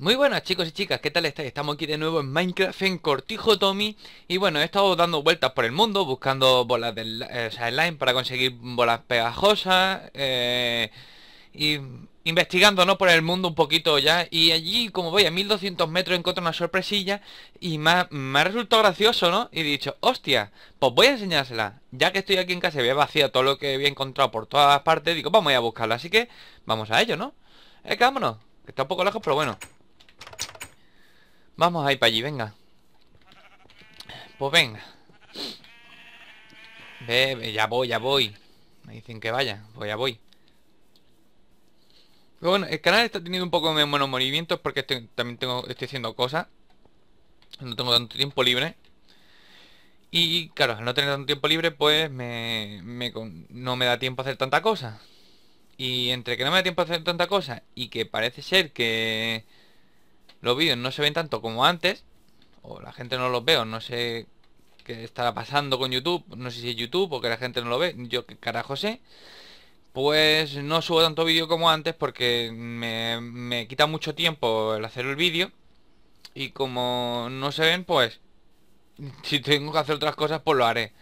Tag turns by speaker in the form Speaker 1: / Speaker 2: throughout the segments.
Speaker 1: Muy buenas chicos y chicas, ¿qué tal estáis? Estamos aquí de nuevo en Minecraft en Cortijo Tommy Y bueno, he estado dando vueltas por el mundo buscando bolas de eh, para conseguir bolas pegajosas eh, Y investigando ¿no? por el mundo un poquito ya Y allí, como voy a 1200 metros encuentro una sorpresilla Y me ha, me resultado gracioso, ¿no? Y he dicho, hostia, pues voy a enseñársela Ya que estoy aquí en casa y había vacío todo lo que había encontrado por todas partes Digo, vamos a ir a buscarla, así que vamos a ello, ¿no? Eh, vámonos, está un poco lejos, pero bueno Vamos ahí para allí, venga. Pues venga. Ve, ya voy, ya voy. Me dicen que vaya, voy, pues ya voy. bueno, el canal está teniendo un poco menos movimientos porque también tengo, estoy haciendo cosas. No tengo tanto tiempo libre. Y claro, al no tener tanto tiempo libre, pues me, no me da tiempo a hacer tanta cosa. Y entre que no me da tiempo a hacer tanta cosa y que parece ser que los vídeos no se ven tanto como antes, o la gente no los ve, no sé qué estará pasando con YouTube, no sé si es YouTube o que la gente no lo ve, yo qué carajo sé. Pues no subo tanto vídeo como antes porque me, me quita mucho tiempo el hacer el vídeo y como no se ven, pues si tengo que hacer otras cosas, pues lo haré.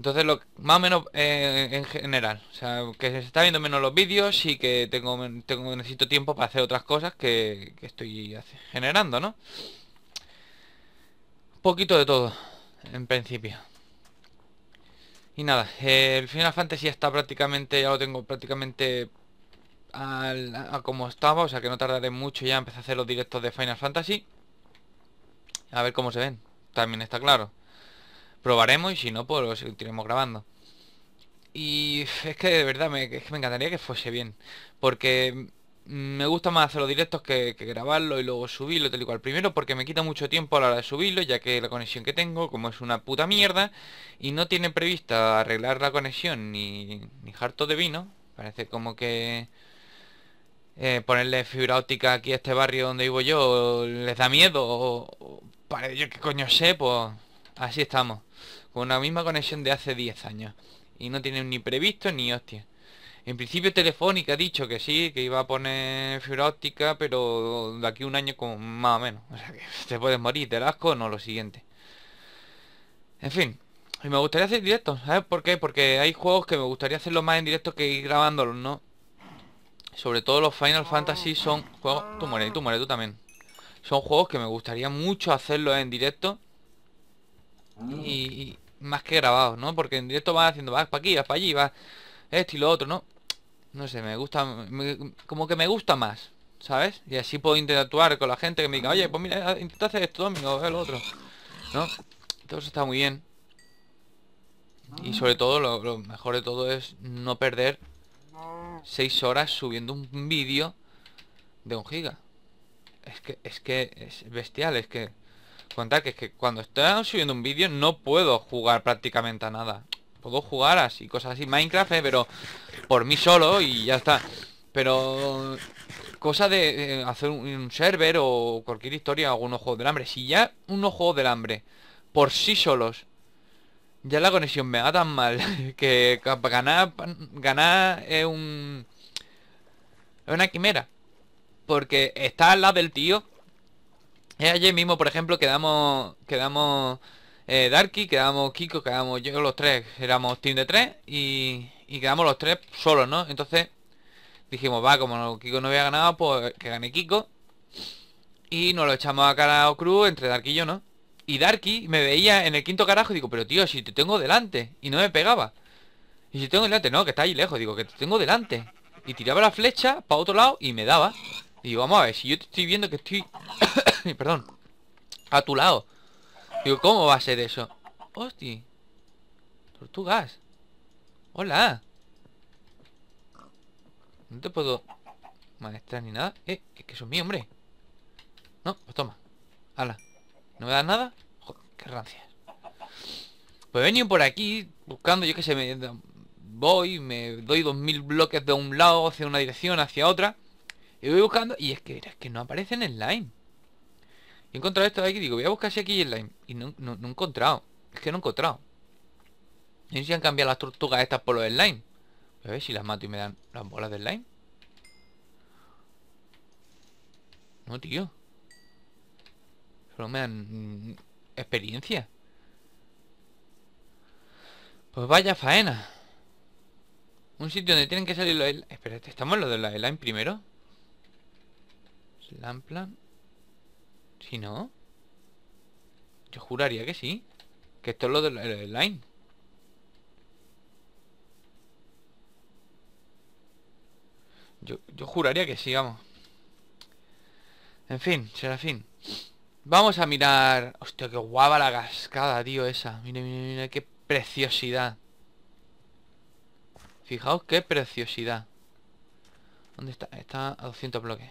Speaker 1: Entonces, lo, más o menos eh, en general. O sea, que se está viendo menos los vídeos y que tengo, necesito tiempo para hacer otras cosas que, estoy generando, ¿no? Un Poquito de todo, en principio. Y nada, el Final Fantasy está prácticamente, ya lo tengo prácticamente a como estaba, o sea que no tardaré mucho ya empezar a hacer los directos de Final Fantasy. A ver cómo se ven, también está claro probaremos y si no, pues lo seguiremos grabando. Y es que de verdad me, encantaría que fuese bien. Porque me gusta más hacer los directos que, grabarlo y luego subirlo tal y cual. Primero porque me quita mucho tiempo a la hora de subirlo, ya que la conexión que tengo, como es una puta mierda, y no tiene prevista arreglar la conexión ni, ni harto de vino. Parece como que eh, ponerle fibra óptica aquí a este barrio donde vivo yo les da miedo o, para ellos que coño sé, pues así estamos con la misma conexión de hace 10 años. Y no tienen ni previsto ni hostia. En principio Telefónica ha dicho que sí, que iba a poner fibra óptica, pero de aquí un año como más o menos. O sea que te puedes morir, te asco no, lo siguiente. En fin, y me gustaría hacer directos, ¿sabes por qué? Porque hay juegos que me gustaría Hacerlos más en directo que ir grabándolos, ¿no? Sobre todo los Final Fantasy son juegos... Tú mueres, tú mueres, tú también. Son juegos que me gustaría mucho hacerlos en directo Mm. y, más que grabado, ¿no? Porque en directo va haciendo, vas para aquí, vas para allí, va esto y lo otro, ¿no? No sé, me gusta, como que me gusta más, ¿sabes? Y así puedo interactuar con la gente que me diga, oye, pues mira, intenta hacer esto, el otro, ¿no? Todo eso está muy bien. Y ah. sobre todo, lo, mejor de todo es no perder Seis horas subiendo un vídeo de un giga. Es que, es que es bestial, es que cuenta que es que cuando estoy subiendo un vídeo no puedo jugar prácticamente a nada. Puedo jugar así, cosas así, Minecraft, eh, pero por mí solo y ya está. Pero cosa de eh, hacer un, server o cualquier historia o unos juegos del hambre. Si ya unos juegos del hambre por sí solos ya la conexión me va tan mal que ganar ganar es un es una quimera porque está al lado del tío ayer mismo, por ejemplo, quedamos, quedamos eh, Darky, quedamos Kiko, quedamos yo, los tres, éramos team de tres y, y quedamos los tres solos, ¿no? Entonces dijimos, va, como Kiko no había ganado, pues que gane Kiko. Y nos lo echamos a cara o Cruz entre Darky y yo, ¿no? Y Darky me veía en el quinto carajo y digo, pero tío, si te tengo delante. Y no me pegaba. Y si tengo delante, no, que está ahí lejos. Digo, que te tengo delante. Y tiraba la flecha para otro lado y me daba. Digo, vamos a ver, si yo te estoy viendo que estoy... Perdón. A tu lado. Digo, ¿cómo va a ser eso? Hostia. Tortugas. Hola. No te puedo Maestrar ni nada. Eh, es que eso es mío, hombre. No, pues toma. Hala. ¿No me das nada? Joder, qué rancias. Pues he venido por aquí buscando, yo que sé, me voy, me doy dos mil bloques de un lado hacia una dirección, hacia otra. Y voy buscando y es que es que no aparecen en el line. He encontrado esto de aquí, digo, voy a buscar si aquí en line. Y no, he encontrado. Es que no he encontrado. No sé si han cambiado las tortugas estas por los slime. Voy a ver si las mato y me dan las bolas de line No, tío. Solo me dan mm, experiencia. Pues vaya faena. Un sitio donde tienen que salir los... Espérate, ¿estamos en lo de line primero? plan. Si no. Yo juraría que sí. Que esto es lo del line. Yo, yo juraría que sí, vamos. En fin, será fin Vamos a mirar... Hostia, qué guapa la cascada, tío, esa. Mira, mira, mira, qué preciosidad. Fijaos qué preciosidad. ¿Dónde está? Está a 200 bloques.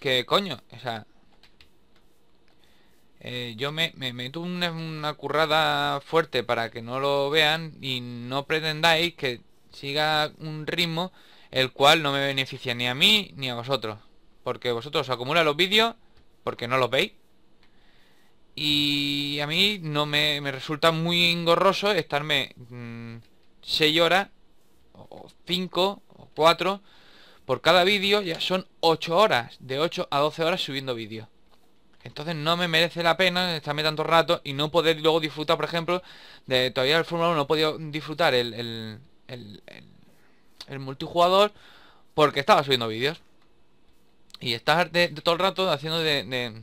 Speaker 1: que coño, o sea... Eh, yo me, me meto una, currada fuerte para que no lo vean y no pretendáis que siga un ritmo el cual no me beneficia ni a mí ni a vosotros. Porque vosotros acumula los vídeos porque no los veis. Y a mí no me, resulta muy engorroso estarme 6 mm, horas o 5 o 4 por cada vídeo ya son 8 horas, de 8 a 12 horas subiendo vídeos. Entonces no me merece la pena estarme tanto rato y no poder luego disfrutar, por ejemplo, de todavía el Fórmula 1 no he podido disfrutar el, multijugador porque estaba subiendo vídeos. Y estar de, todo el rato haciendo de,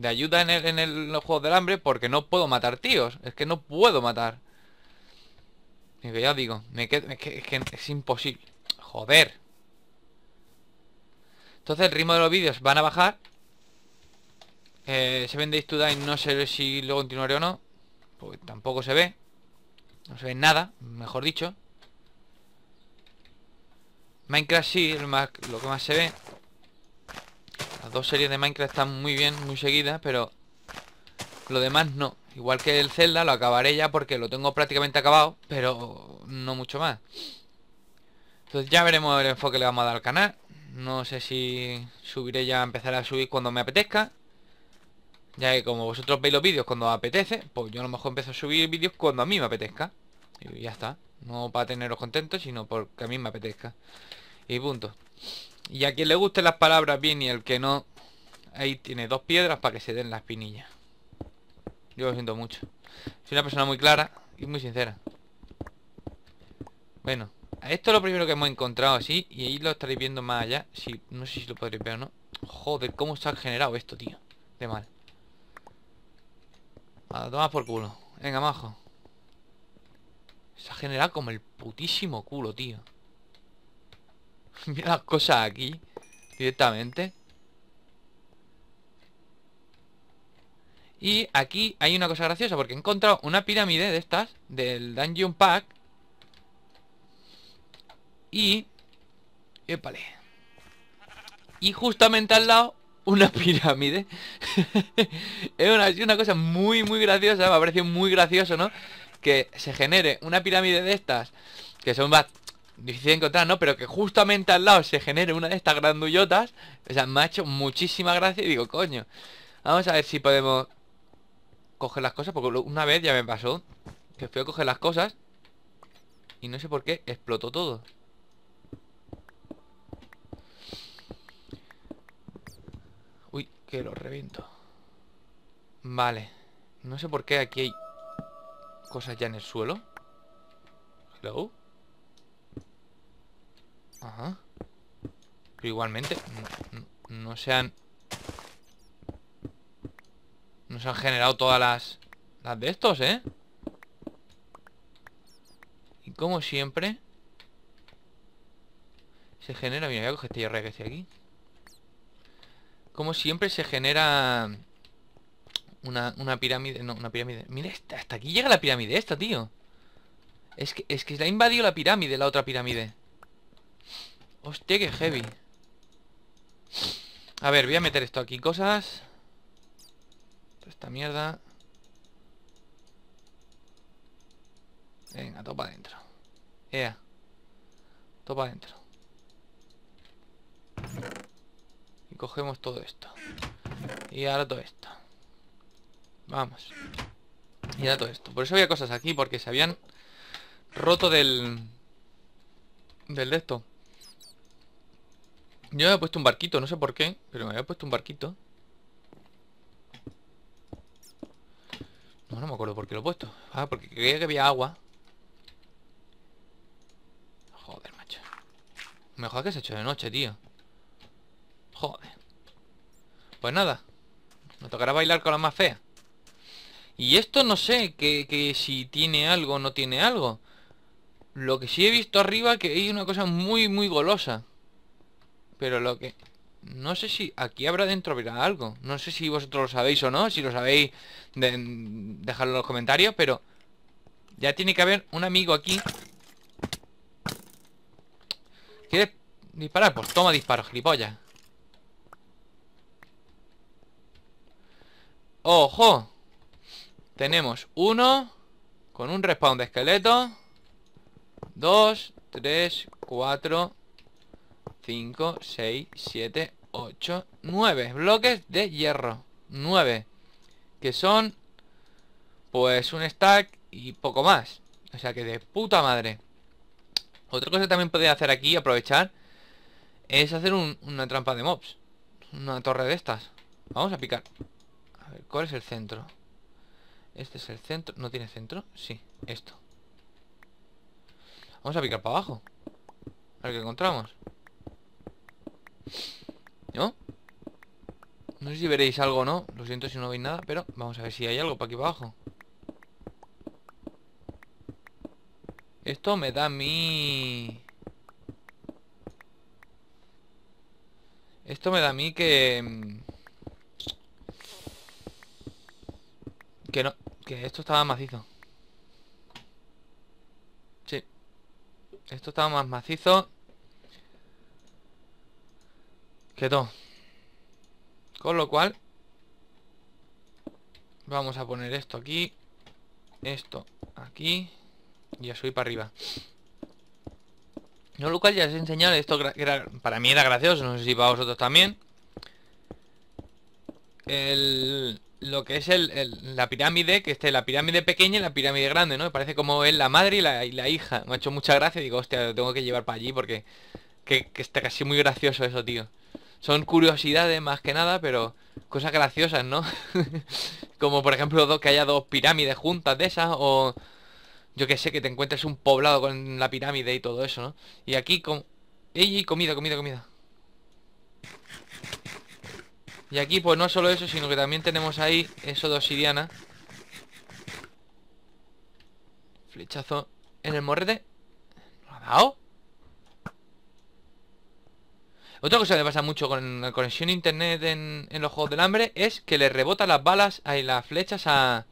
Speaker 1: de, ayuda en, el, en del hambre porque no puedo matar tíos. Es que no puedo matar. Y que ya digo, me es que es imposible. Joder. Entonces el ritmo de los vídeos van a bajar eh, Se ven Days to Die no sé si lo continuaré o no Porque tampoco se ve No se ve nada, mejor dicho Minecraft sí, lo, lo que más se ve Las dos series de Minecraft están muy bien, muy seguidas Pero lo demás no Igual que el Zelda lo acabaré ya porque lo tengo prácticamente acabado Pero no mucho más Entonces ya veremos el enfoque que le vamos a dar al canal no sé si subiré ya, empezar a subir cuando me apetezca. Ya que como vosotros veis los vídeos cuando os apetece, pues yo a lo mejor empiezo a subir vídeos cuando a mí me apetezca. Y ya está. No para teneros contentos, sino porque a mí me apetezca. Y punto. Y a quien le gusten las palabras bien y el que no... Ahí tiene dos piedras para que se den las pinillas. Yo lo siento mucho. Soy una persona muy clara y muy sincera. Bueno. Esto es lo primero que hemos encontrado así Y ahí lo estaréis viendo más allá si, No sé si lo podréis ver o no Joder, cómo se ha generado esto, tío De mal A tomar por culo Venga, majo Se ha generado como el putísimo culo, tío Mira las cosas aquí Directamente Y aquí hay una cosa graciosa Porque he encontrado una pirámide de estas Del Dungeon Pack y... Épale. Y justamente al lado, una pirámide. es una, una, cosa muy, muy graciosa. Me ha parecido muy gracioso, ¿no? Que se genere una pirámide de estas, que son más difíciles de encontrar, ¿no? Pero que justamente al lado se genere una de estas grandullotas. O sea, me ha hecho muchísima gracia y digo, coño. Vamos a ver si podemos coger las cosas, porque una vez ya me pasó que fui a coger las cosas y no sé por qué explotó todo. que lo reviento. Vale. No sé por qué aquí hay cosas ya en el suelo. Hello. Ajá. Pero igualmente, no, se han... No se han generado todas las... Las de estos, ¿eh? Y como siempre... Se genera... Mira, voy a coger este hierro que estoy aquí. Como siempre se genera una, pirámide. No, una pirámide. Mira, hasta aquí llega la pirámide esta, tío. Es que, es que la ha invadido la pirámide, la otra pirámide. Hostia, qué heavy. A ver, voy a meter esto aquí. Cosas. Esta mierda. Venga, topa adentro. Ea. Topa adentro. Y cogemos todo esto. Y ahora todo esto. Vamos. Y ahora todo esto. Por eso había cosas aquí, porque se habían roto del... Del de esto. Yo me había puesto un barquito, no sé por qué, pero me había puesto un barquito. No, no me acuerdo por qué lo he puesto. Ah, porque creía que había agua. Joder, macho. Mejor que se ha hecho de noche, tío. Pues nada. Me tocará bailar con la más fea. Y esto no sé que, si tiene algo o no tiene algo. Lo que sí he visto arriba que hay una cosa muy, muy golosa. Pero lo que... No sé si aquí habrá dentro habrá algo. No sé si vosotros lo sabéis o no. Si lo sabéis, de, dejadlo en los comentarios. Pero ya tiene que haber un amigo aquí. ¿Quieres disparar? Pues toma disparos, gilipollas. ¡Ojo! Tenemos uno con un respawn de esqueleto. Dos, tres, cuatro, cinco, seis, siete, ocho, nueve. Bloques de hierro. Nueve. Que son, pues, un stack y poco más. O sea que de puta madre. Otra cosa también podría hacer aquí, aprovechar, es hacer una trampa de mobs. Una torre de estas. Vamos a picar. ¿cuál es el centro? Este es el centro. ¿No tiene centro? Sí, esto. Vamos a picar para abajo. A ver qué encontramos. ¿No? No sé si veréis algo o no. Lo siento si no veis nada, pero vamos a ver si hay algo para aquí abajo. Esto me da mi... Esto me da a mí que... Mm, esto estaba macizo. Sí. Esto estaba más macizo. Que todo. Con lo cual... Vamos a poner esto aquí. Esto aquí. Y a subir para arriba. No, lo cual ya os he esto para mí era gracioso, no sé si para vosotros también. El, lo que es el, la pirámide, que esté la pirámide pequeña y la pirámide grande, ¿no? Me parece como es la madre y la, la hija. Me ha hecho mucha gracia y digo, hostia, lo tengo que llevar para allí porque que, está casi muy gracioso eso, tío. Son curiosidades más que nada, pero cosas graciosas, ¿no? como por ejemplo que haya dos pirámides juntas de esas o yo que sé, que te encuentres un poblado con la pirámide y todo eso, ¿no? Y aquí con... ey comida, comida, comida! Y aquí pues no solo eso, sino que también tenemos ahí eso de obsidiana. Flechazo en el morrete. ¿Lo ha dado? Otra cosa que pasa mucho con la conexión internet en, los juegos del hambre es que le rebota las balas y las flechas a,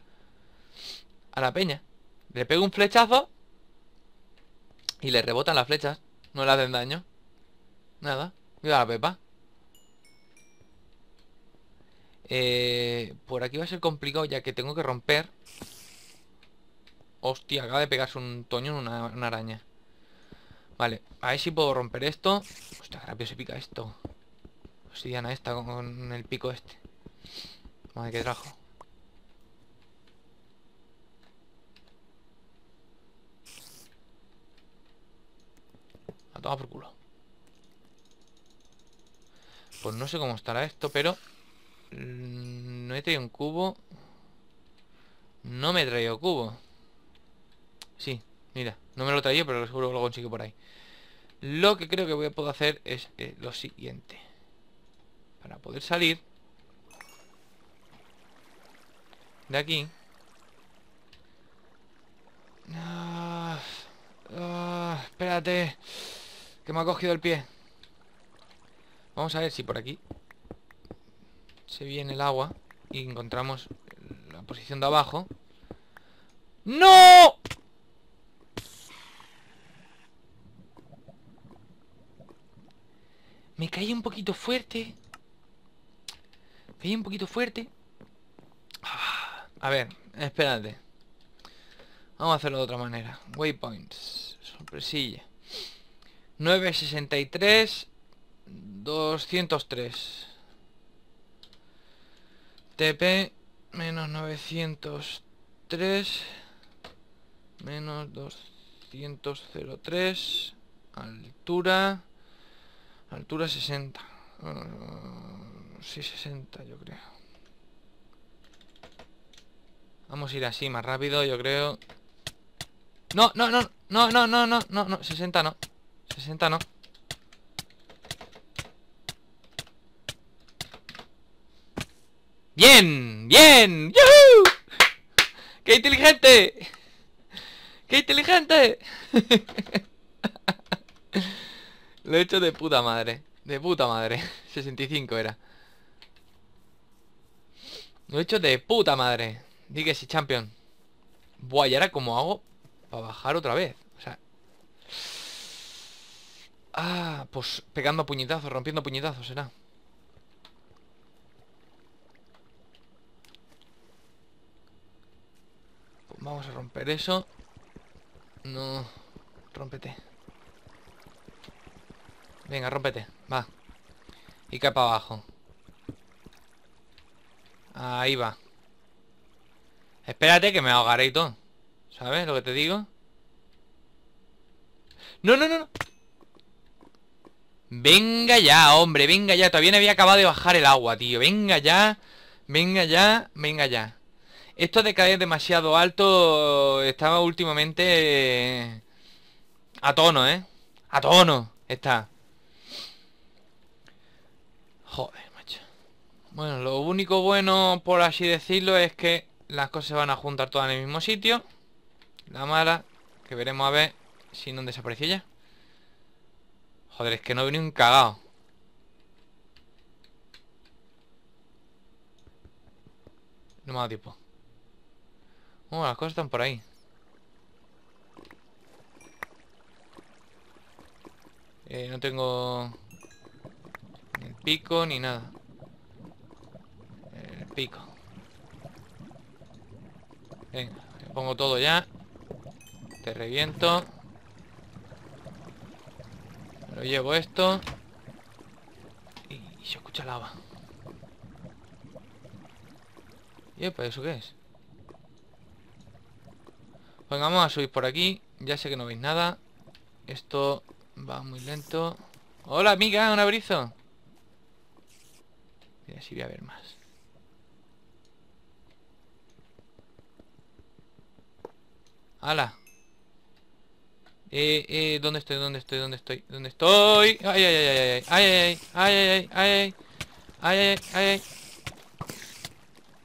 Speaker 1: a la peña. Le pego un flechazo y le rebotan las flechas. No le hacen daño. Nada. Mira la pepa. Eh, por aquí va a ser complicado ya que tengo que romper. Hostia, acaba de pegarse un toño en una, araña. Vale, a ver si puedo romper esto. Hostia, rápido se pica esto. Obsidiana esta con, con el pico este. Madre que trajo. A tomar por culo. Pues no sé cómo estará esto, pero Mm, no he traído un cubo. No me he traído cubo. Sí, mira. No me lo traído, pero seguro que lo consigo por ahí. Lo que creo que voy a poder hacer es eh, lo siguiente. Para poder salir de aquí. Ah, ah, espérate, que me ha cogido el pie. Vamos a ver si por aquí se viene el agua y encontramos la posición de abajo. ¡No! Me caí un poquito fuerte. Caí un poquito fuerte. Ah, a ver, espérate. Vamos a hacerlo de otra manera. Waypoints. Sorpresilla. 963. 203. TP menos 903 menos 203 altura altura 60 Si mm, sí 60 yo creo vamos a ir así más rápido yo creo no no no no no no no no no 60 no 60 no Bien, bien. ¡Yuhu! ¡Qué inteligente! ¡Qué inteligente! Lo he hecho de puta madre. De puta madre. 65 era. Lo he hecho de puta madre. Dí si champion. Buah, ¿y ahora cómo hago para bajar otra vez? O sea... Ah, pues pegando puñetazos, rompiendo puñetazos será. Vamos a romper eso. No. Rómpete. Venga, rómpete. Va. Y cae para abajo. Ahí va. Espérate que me ahogaré y todo. ¿Sabes lo que te digo? No, no, no, no. Venga ya, hombre, venga ya. Todavía había acabado de bajar el agua, tío. Venga ya. Venga ya. Venga ya. Esto de caer demasiado alto estaba últimamente eh, a tono, ¿eh? A tono está. Joder, macho. Bueno, lo único bueno, por así decirlo, es que las cosas se van a juntar todas en el mismo sitio. La mala, que veremos a ver si no desapareció ya. Joder, es que no viene un cagao. No me ha dado tiempo. Uh, las cosas están por ahí. Eh, no tengo... El pico ni nada. El pico. Venga, pongo todo ya. Te reviento. Me lo llevo esto. Y, se escucha lava. ¿Y para eso qué es? Venga, vamos a subir por aquí. Ya sé que no veis nada. Esto va muy lento. ¡Hola, amiga! ¡Un abrizo! Mira si voy a ver más. ¡Hala! Eh, eh, ¿dónde estoy? ¿Dónde estoy? ¿Dónde estoy? ¿Dónde estoy? ¡Ay, ay, ay, ay, ay! ¡Ay, ay, ay, ay!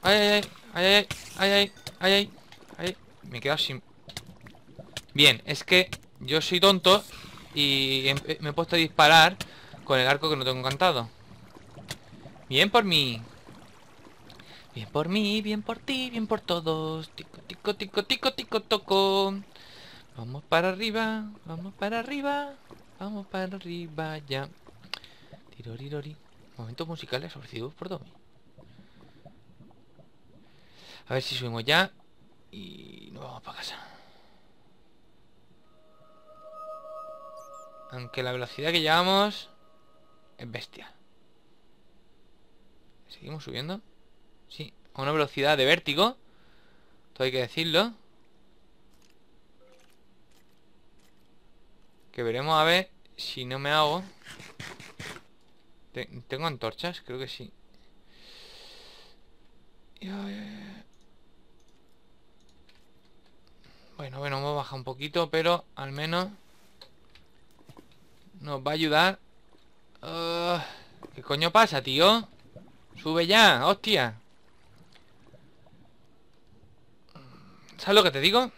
Speaker 1: ¡Ay, ay, ay, ay! ¡Ay, ay, ay, ay! ¡Ay, ay, ay, ay! ¡Ay, ay! Me he quedado sin... Bien, es que yo soy tonto y em, me he puesto a disparar con el arco que no tengo encantado. Bien por mí. Bien por mí, bien por ti, bien por todos. Tico, tico, tico, tico, tico, toco. Vamos para arriba, vamos para arriba, vamos para arriba ya. Tirorirori. Momentos musicales ofrecidos por Domi. A ver si subimos ya y nos vamos para casa. Aunque la velocidad que llevamos es bestia. ¿Seguimos subiendo? Sí, a una velocidad de vértigo. Esto hay que decirlo. Que veremos a ver si no me hago. ¿Tengo antorchas? Creo que sí. Bueno, bueno, hemos bajado un poquito, pero al menos... Nos va a ayudar. Ah, ¿Qué coño pasa, tío? Sube ya, hostia. ¿Sabes lo que te digo?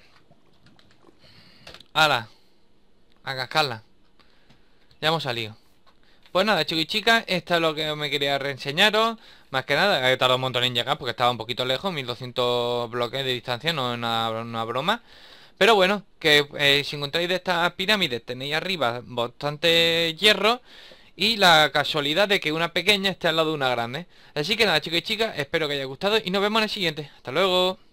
Speaker 1: ¡Hala! A cascarla. Ya hemos salido. Pues nada, chicos y chicas, esto es lo que me quería reenseñaros. Más que nada, he tardado un montón en llegar porque estaba un poquito lejos, 1200 bloques de distancia, no es una broma. Pero bueno, que eh, si encontráis de estas pirámides tenéis arriba bastante hierro y la casualidad de que una pequeña esté al lado de una grande. Así que nada chicos y chicas, espero que haya gustado y nos vemos en el siguiente. Hasta luego.